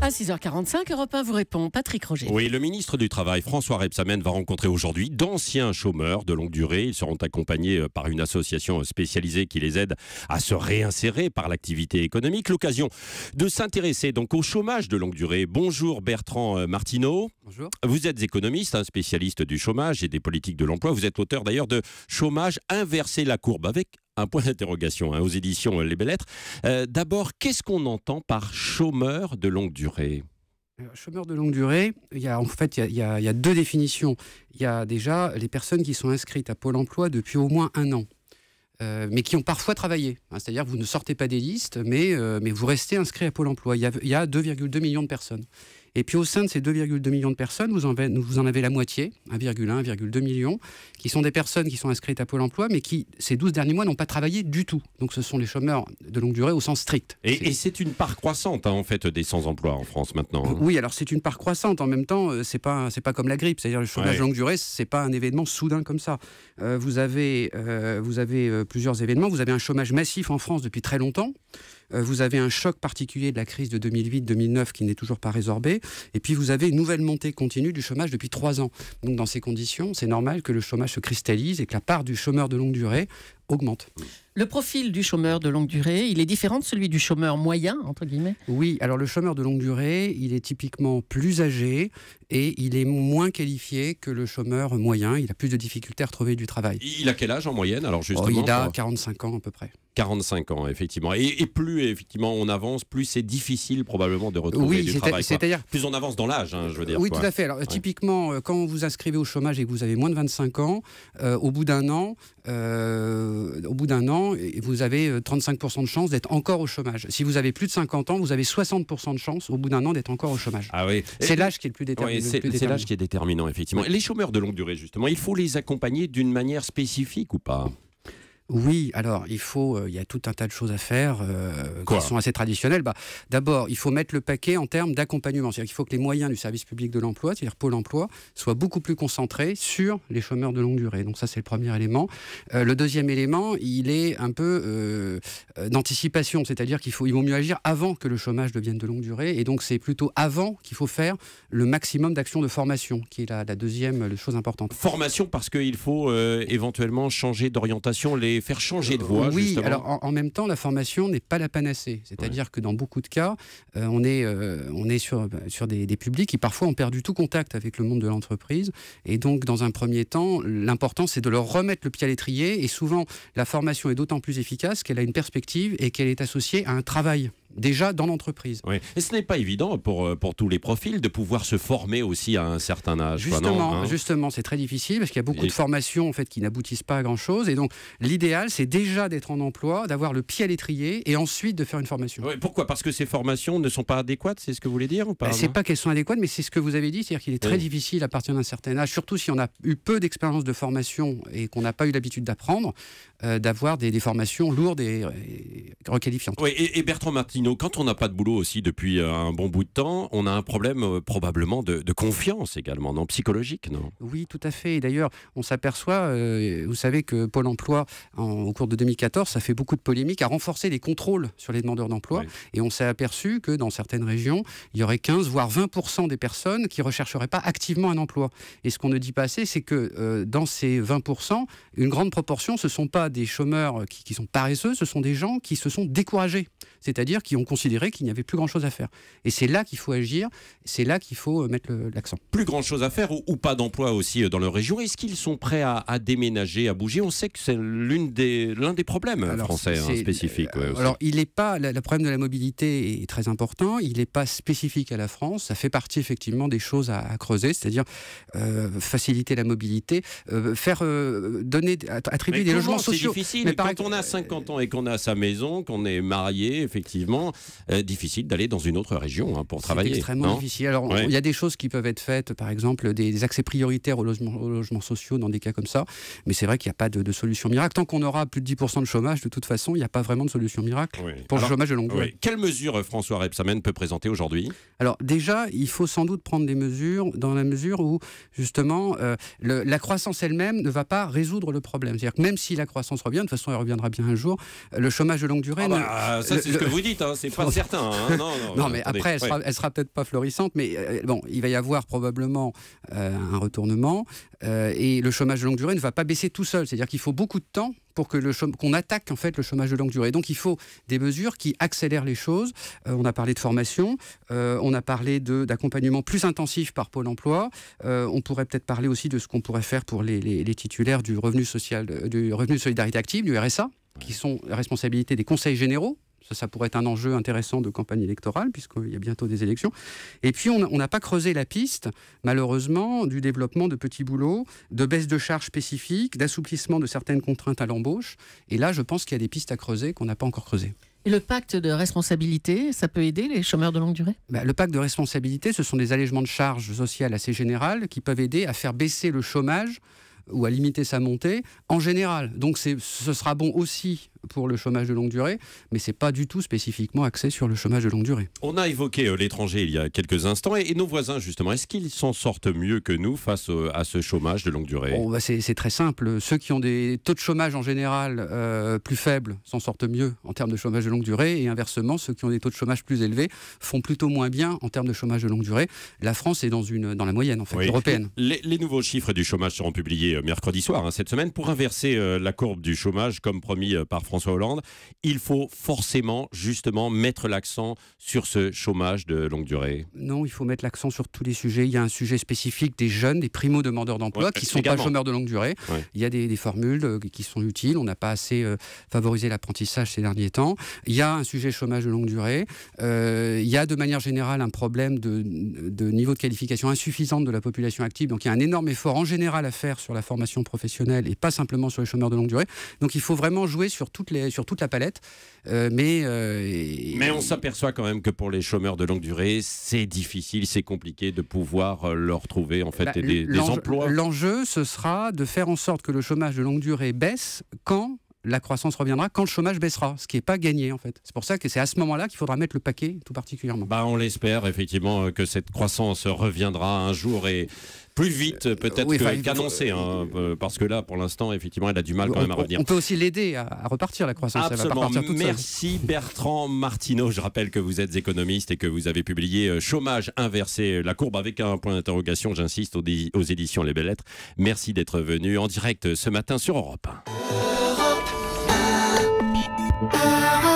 À 6h45, Europe 1 vous répond. Patrick Roger. Oui, le ministre du Travail, François Rebsamen, va rencontrer aujourd'hui d'anciens chômeurs de longue durée. Ils seront accompagnés euh, par une association spécialisée qui les aide à se réinsérer par l'activité économique. L'occasion de s'intéresser donc au chômage de longue durée. Bonjour Bertrand euh, Martineau. Vous êtes économiste, un hein, spécialiste du chômage et des politiques de l'emploi. Vous êtes l'auteur d'ailleurs de Chômage, inverser la courbe, avec un point d'interrogation hein, aux éditions Les Belles Lettres. Euh, d'abord, qu'est-ce qu'on entend par chômeur de longue durée euh, Chômeur de longue durée, il y a, en fait, il y a, deux définitions. Il y a déjà les personnes qui sont inscrites à Pôle emploi depuis au moins un an. Euh, mais qui ont parfois travaillé. Hein, c'est-à-dire vous ne sortez pas des listes, mais, mais vous restez inscrit à Pôle emploi. Il y a 2,2 millions de personnes. Et puis au sein de ces 2,2 millions de personnes, vous en, avez, en la moitié, 1,1, 1,2 millions, qui sont des personnes qui sont inscrites à Pôle emploi, mais qui, ces 12 derniers mois, n'ont pas travaillé du tout. Donc ce sont les chômeurs de longue durée au sens strict. Et c'est une part croissante, hein, en fait, des sans-emploi en France maintenant. Hein. Oui, alors c'est une part croissante. En même temps, euh, c'est pas, pas comme la grippe. C'est-à-dire le chômage de longue durée, c'est pas un événement soudain comme ça. Euh, vous avez, euh, vous avez plusieurs événements. Vous avez un chômage massif en France depuis très longtemps. Euh, vous avez un choc particulier de la crise de 2008-2009 qui n'est toujours pas résorbé, et puis vous avez une nouvelle montée continue du chômage depuis trois ans. Donc dans ces conditions, c'est normal que le chômage se cristallise et que la part du chômeur de longue durée augmente. Le profil du chômeur de longue durée, il est différent de celui du chômeur moyen, entre guillemets Oui, alors le chômeur de longue durée, il est typiquement plus âgé et il est moins qualifié que le chômeur moyen. Il a plus de difficultés à retrouver du travail. Il a quel âge en moyenne alors oh, Il a 45 ans à peu près. 45 ans, effectivement. Et, plus, effectivement, on avance, plus c'est difficile probablement de retrouver du travail. Plus on avance dans l'âge, hein, je veux dire. Oui, tout à fait. Alors, typiquement, euh, quand vous inscrivez au chômage et que vous avez moins de 25 ans, euh, au bout d'un an, euh, au bout d'un an, vous avez 35% de chance d'être encore au chômage. Si vous avez plus de 50 ans, vous avez 60% de chance au bout d'un an d'être encore au chômage. Ah c'est l'âge qui est le plus déterminant. c'est l'âge qui est déterminant, effectivement. Les chômeurs de longue durée, justement, il faut les accompagner d'une manière spécifique ou pas oui, alors il faut, euh, il y a tout un tas de choses à faire euh, qui sont assez traditionnelles. Bah, D'abord, il faut mettre le paquet en termes d'accompagnement. C'est-à-dire qu'il faut que les moyens du service public de l'emploi, c'est-à-dire Pôle emploi, soient beaucoup plus concentrés sur les chômeurs de longue durée. Donc ça, c'est le premier élément. Euh, le deuxième élément, il est un peu d'anticipation, c'est-à-dire qu'il faut, il vaut mieux agir avant que le chômage devienne de longue durée. Et donc c'est plutôt avant qu'il faut faire le maximum d'actions de formation, qui est la, la deuxième chose importante. Formation parce qu'il faut éventuellement changer d'orientation les faire changer de voie. Euh, oui, alors en, même temps, la formation n'est pas la panacée. C'est-à-dire que dans beaucoup de cas, euh, on est, euh, on est sur, sur des, publics qui parfois ont perdu tout contact avec le monde de l'entreprise. Et donc, dans un premier temps, l'important, c'est de leur remettre le pied à l'étrier. Et souvent, la formation est d'autant plus efficace qu'elle a une perspective et qu'elle est associée à un travail déjà dans l'entreprise. Et ce n'est pas évident pour, euh, pour tous les profils de pouvoir se former aussi à un certain âge. Justement, hein justement c'est très difficile parce qu'il y a beaucoup de formations en fait, qui n'aboutissent pas à grand-chose. Et donc, l'idéal, c'est déjà d'être en emploi, d'avoir le pied à l'étrier et ensuite de faire une formation. pourquoi Parce que ces formations ne sont pas adéquates, c'est ce que vous voulez dire ou pas ben, C'est pas qu'elles sont adéquates, mais c'est ce que vous avez dit, c'est-à-dire qu'il est très difficile à partir d'un certain âge, surtout si on a eu peu d'expérience de formation et qu'on n'a pas eu l'habitude d'apprendre, euh, d'avoir des, formations lourdes euh, et, requalifiantes. Oui, et, et Bertrand Martin quand on n'a pas de boulot aussi depuis euh, un bon bout de temps, on a un problème euh, probablement de, confiance également, non psychologique, non Oui, tout à fait. Et d'ailleurs, on s'aperçoit, euh, vous savez que Pôle Emploi, en, au cours de 2014, ça fait beaucoup de polémiques, a renforcé les contrôles sur les demandeurs d'emploi. Et on s'est aperçu que dans certaines régions, il y aurait 15 voire 20 des personnes qui rechercheraient pas activement un emploi. Et ce qu'on ne dit pas assez, c'est que dans ces 20 une grande proportion, ce ne sont pas des chômeurs qui, qui sont paresseux, ce sont des gens qui se sont découragés, c'est-à-dire qui ont considéré qu'il n'y avait plus grand-chose à faire. Et c'est là qu'il faut agir, c'est là qu'il faut euh, mettre l'accent. Plus grand-chose à faire ou, pas d'emploi aussi euh, dans leur région. Est-ce qu'ils sont prêts à, déménager, à bouger On sait que c'est l'une des l'un des problèmes français hein, spécifiques. Euh, alors il n'est pas le problème de la mobilité est très important. Il n'est pas spécifique à la France. Ça fait partie effectivement des choses à, creuser, c'est-à-dire faciliter la mobilité, faire donner attribuer des logements sociaux. Difficile. Mais quand on a 50 ans et qu'on a sa maison, qu'on est marié effectivement euh, difficile d'aller dans une autre région hein, pour travailler. C'est extrêmement difficile. Alors, il y a des choses qui peuvent être faites, par exemple, des, accès prioritaires aux logements, logements, sociaux dans des cas comme ça. Mais c'est vrai qu'il n'y a pas de, solution miracle. Tant qu'on aura plus de 10% de chômage, de toute façon, il n'y a pas vraiment de solution miracle pour le chômage de longue durée. Quelles mesures euh, François Rebsamen peut présenter aujourd'hui Alors, déjà, il faut sans doute prendre des mesures dans la mesure où, justement, euh, la croissance elle-même ne va pas résoudre le problème. C'est-à-dire que même si la croissance revient, de toute façon, elle reviendra bien un jour, le chômage de longue durée. Ah bah, ça, c'est ce que vous dites. Hein. Hein, c'est pas certain. Hein. Non, euh, mais après, elle sera, sera peut-être pas florissante, mais euh, bon, il va y avoir probablement euh, un retournement et le chômage de longue durée ne va pas baisser tout seul. C'est-à-dire qu'il faut beaucoup de temps pour que qu'on attaque en fait le chômage de longue durée. Donc il faut des mesures qui accélèrent les choses. on a parlé de formation, on a parlé d'accompagnement plus intensif par Pôle Emploi. on pourrait peut-être parler aussi de ce qu'on pourrait faire pour les, titulaires du revenu social, du revenu de solidarité active, du RSA, qui sont la responsabilité des conseils généraux ça, pourrait être un enjeu intéressant de campagne électorale, puisqu'il y a bientôt des élections. Et puis, on n'a pas creusé la piste, malheureusement, du développement de petits boulots, de baisse de charges spécifiques, d'assouplissement de certaines contraintes à l'embauche. Et là, je pense qu'il y a des pistes à creuser qu'on n'a pas encore creusées. Et le pacte de responsabilité, ça peut aider les chômeurs de longue durée bah, Le pacte de responsabilité, ce sont des allégements de charges sociales assez générales qui peuvent aider à faire baisser le chômage ou à limiter sa montée en général. Donc ce sera bon aussi pour le chômage de longue durée, mais c'est pas du tout spécifiquement axé sur le chômage de longue durée. On a évoqué euh, l'étranger il y a quelques instants et, nos voisins justement, est-ce qu'ils s'en sortent mieux que nous face euh, à ce chômage de longue durée bah, c'est, très simple. Ceux qui ont des taux de chômage en général euh, plus faibles s'en sortent mieux en termes de chômage de longue durée et inversement, ceux qui ont des taux de chômage plus élevés font plutôt moins bien en termes de chômage de longue durée. La France est dans une dans la moyenne en fait européenne. Les, nouveaux chiffres du chômage seront publiés mercredi soir hein, cette semaine pour inverser la courbe du chômage comme promis par France. François Hollande, il faut forcément justement mettre l'accent sur ce chômage de longue durée Non, il faut mettre l'accent sur tous les sujets. Il y a un sujet spécifique des jeunes, des primo-demandeurs d'emploi qui ne sont pas chômeurs de longue durée. Il y a des, formules qui sont utiles. On n'a pas assez euh, favorisé l'apprentissage ces derniers temps. Il y a un sujet chômage de longue durée. Euh, il y a de manière générale un problème de, de, niveau de qualification insuffisante de la population active. Donc il y a un énorme effort en général à faire sur la formation professionnelle et pas simplement sur les chômeurs de longue durée. Donc il faut vraiment jouer sur les, sur toute la palette. Euh, mais, euh, mais on s'aperçoit quand même que pour les chômeurs de longue durée, c'est difficile, c'est compliqué de pouvoir euh, leur trouver en fait bah, des emplois. L'enjeu, ce sera de faire en sorte que le chômage de longue durée baisse quand la croissance reviendra quand le chômage baissera, ce qui n'est pas gagné en fait. C'est pour ça que c'est à ce moment-là qu'il faudra mettre le paquet tout particulièrement. Bah, on l'espère effectivement euh, que cette croissance reviendra un jour et plus vite euh, peut-être oui, qu'annoncé, euh, hein, parce que là, pour l'instant, effectivement, elle a du mal quand même à revenir. On peut aussi l'aider à, repartir la croissance. Merci Bertrand Martineau. Je rappelle que vous êtes économiste et que vous avez publié Chômage inversé, la courbe avec un point d'interrogation, j'insiste, aux, aux, éditions Les Belles Lettres. Merci d'être venu en direct ce matin sur Europe. uh